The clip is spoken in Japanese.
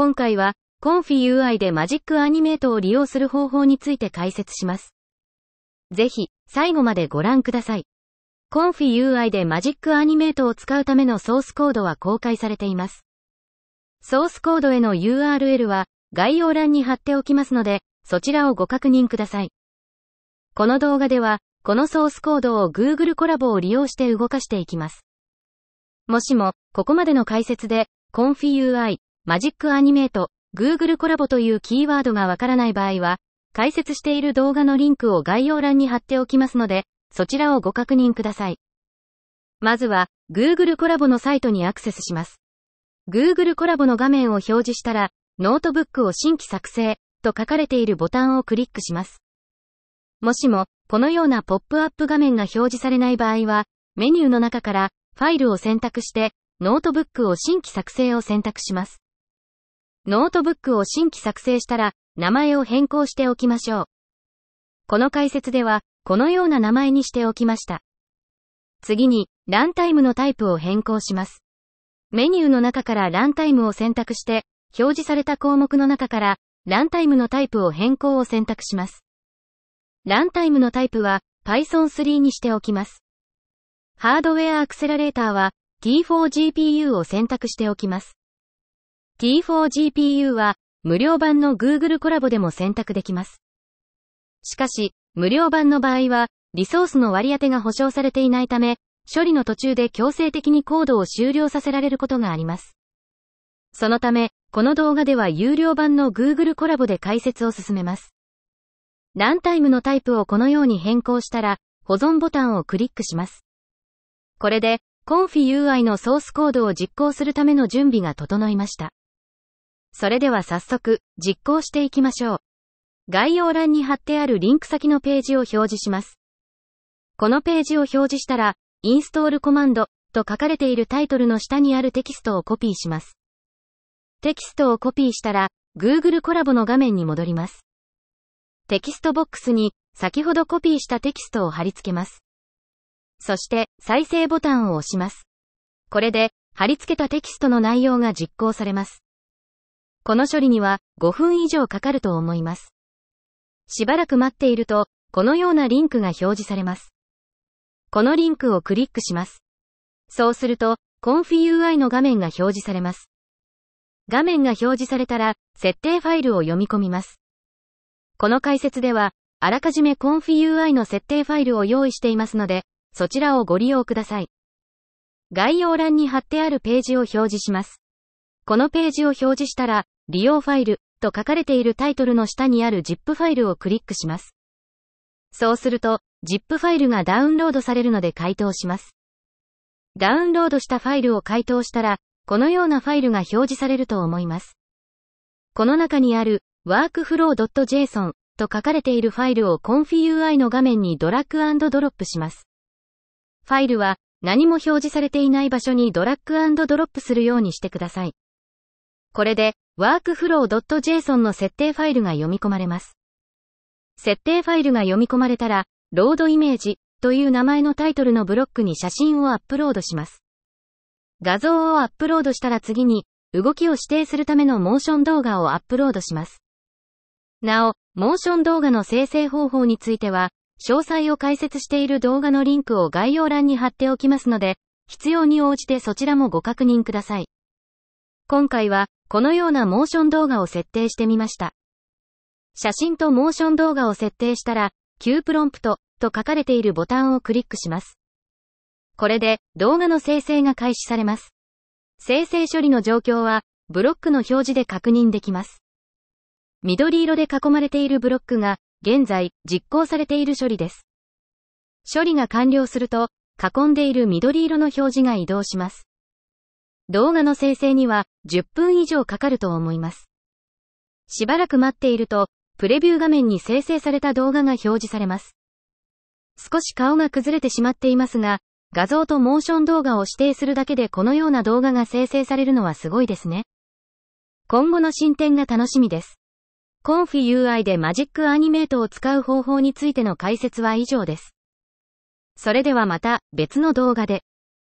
今回は、コンフィ UI でマジックアニメートを利用する方法について解説します。ぜひ、最後までご覧ください。コンフィ UI でマジックアニメートを使うためのソースコードは公開されています。ソースコードへの URL は概要欄に貼っておきますので、そちらをご確認ください。この動画では、このソースコードを Google コラボを利用して動かしていきます。もしも、ここまでの解説で、コンフィ UI、マジックアニメート、Google コラボというキーワードがわからない場合は、解説している動画のリンクを概要欄に貼っておきますので、そちらをご確認ください。まずは、Google コラボのサイトにアクセスします。Google コラボの画面を表示したら、ノートブックを新規作成と書かれているボタンをクリックします。もしも、このようなポップアップ画面が表示されない場合は、メニューの中からファイルを選択して、ノートブックを新規作成を選択します。ノートブックを新規作成したら、名前を変更しておきましょう。この解説では、このような名前にしておきました。次に、ランタイムのタイプを変更します。メニューの中からランタイムを選択して、表示された項目の中から、ランタイムのタイプを変更を選択します。ランタイムのタイプは、Python 3にしておきます。ハードウェアアクセラレーターは、T4GPU を選択しておきます。T4GPU は無料版の Google コラボでも選択できます。しかし、無料版の場合は、リソースの割り当てが保証されていないため、処理の途中で強制的にコードを終了させられることがあります。そのため、この動画では有料版の Google コラボで解説を進めます。ランタイムのタイプをこのように変更したら、保存ボタンをクリックします。これで、ConfUI のソースコードを実行するための準備が整いました。それでは早速、実行していきましょう。概要欄に貼ってあるリンク先のページを表示します。このページを表示したら、インストールコマンドと書かれているタイトルの下にあるテキストをコピーします。テキストをコピーしたら、Google コラボの画面に戻ります。テキストボックスに、先ほどコピーしたテキストを貼り付けます。そして、再生ボタンを押します。これで、貼り付けたテキストの内容が実行されます。この処理には5分以上かかると思います。しばらく待っていると、このようなリンクが表示されます。このリンクをクリックします。そうすると、ConfUI の画面が表示されます。画面が表示されたら、設定ファイルを読み込みます。この解説では、あらかじめ ConfUI の設定ファイルを用意していますので、そちらをご利用ください。概要欄に貼ってあるページを表示します。このページを表示したら、利用ファイルと書かれているタイトルの下にある ZIP ファイルをクリックします。そうすると、ZIP ファイルがダウンロードされるので回答します。ダウンロードしたファイルを回答したら、このようなファイルが表示されると思います。この中にある workflow.json と書かれているファイルを ConfUI の画面にドラッグドロップします。ファイルは何も表示されていない場所にドラッグドロップするようにしてください。これで workflow.json の設定ファイルが読み込まれます。設定ファイルが読み込まれたら、ロードイメージという名前のタイトルのブロックに写真をアップロードします。画像をアップロードしたら次に、動きを指定するためのモーション動画をアップロードします。なお、モーション動画の生成方法については、詳細を解説している動画のリンクを概要欄に貼っておきますので、必要に応じてそちらもご確認ください。今回は、このようなモーション動画を設定してみました。写真とモーション動画を設定したら、Q プロンプトと書かれているボタンをクリックします。これで動画の生成が開始されます。生成処理の状況は、ブロックの表示で確認できます。緑色で囲まれているブロックが、現在、実行されている処理です。処理が完了すると、囲んでいる緑色の表示が移動します。動画の生成には10分以上かかると思います。しばらく待っていると、プレビュー画面に生成された動画が表示されます。少し顔が崩れてしまっていますが、画像とモーション動画を指定するだけでこのような動画が生成されるのはすごいですね。今後の進展が楽しみです。コンフィ UI でマジックアニメートを使う方法についての解説は以上です。それではまた別の動画で。